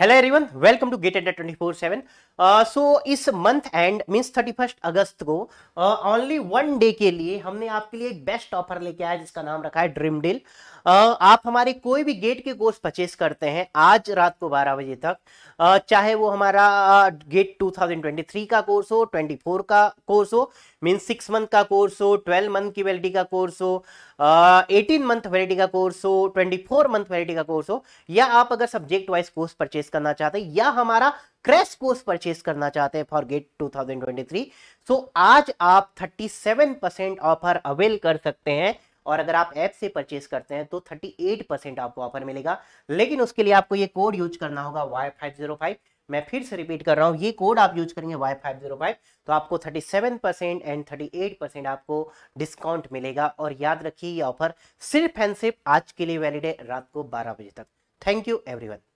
hello everyone welcome to GATE एंडर twenty four seven so इस month end means thirty first अगस्त को only one day के लिए हमने आपके लिए एक बेस्ट ऑफर लेके आया जिसका नाम रखा है ड्रीम डील uh, आप हमारे कोई भी गेट के कोर्स परचेस करते हैं आज रात को बारह बजे तक uh, चाहे वो हमारा GATE two thousand twenty three का कोर्स हो ट्वेंटी फोर का कोर्स हो मीन्स सिक्स मंथ का कोर्स हो ट्वेल्व मंथ की वैलिटी का कोर्स हो एटीन मंथ वैलिटी का कोर्स हो ट्वेंटी फोर मंथ वैलिटी का कोर्स हो या आप अगर subject wise course purchase purchase करना चाहते हैं या हमारा क्रैश कोर्स परचेस करना चाहते हैं फॉर गेट 2023 सो so, आज आप 37 परसेंट ऑफर अवेल कर सकते हैं और अगर आप ऐप से परचेस करते हैं तो 38 परसेंट आपको ऑफर मिलेगा लेकिन उसके लिए आपको ये कोड यूज करना होगा वाई oh मैं फिर से रिपीट कर रहा हूं ये कोड आप यूज करेंगे वाई फाइव जीरो फाइव तो आपको thirty seven percent and thirty eight percent आपको डिस्काउंट मिलेगा और याद रखिए ये ऑफर सिर्फ एंड सिर्फ आज के लिए वैलिड है रात को बारह बजे तक थैंक यू एवरीवन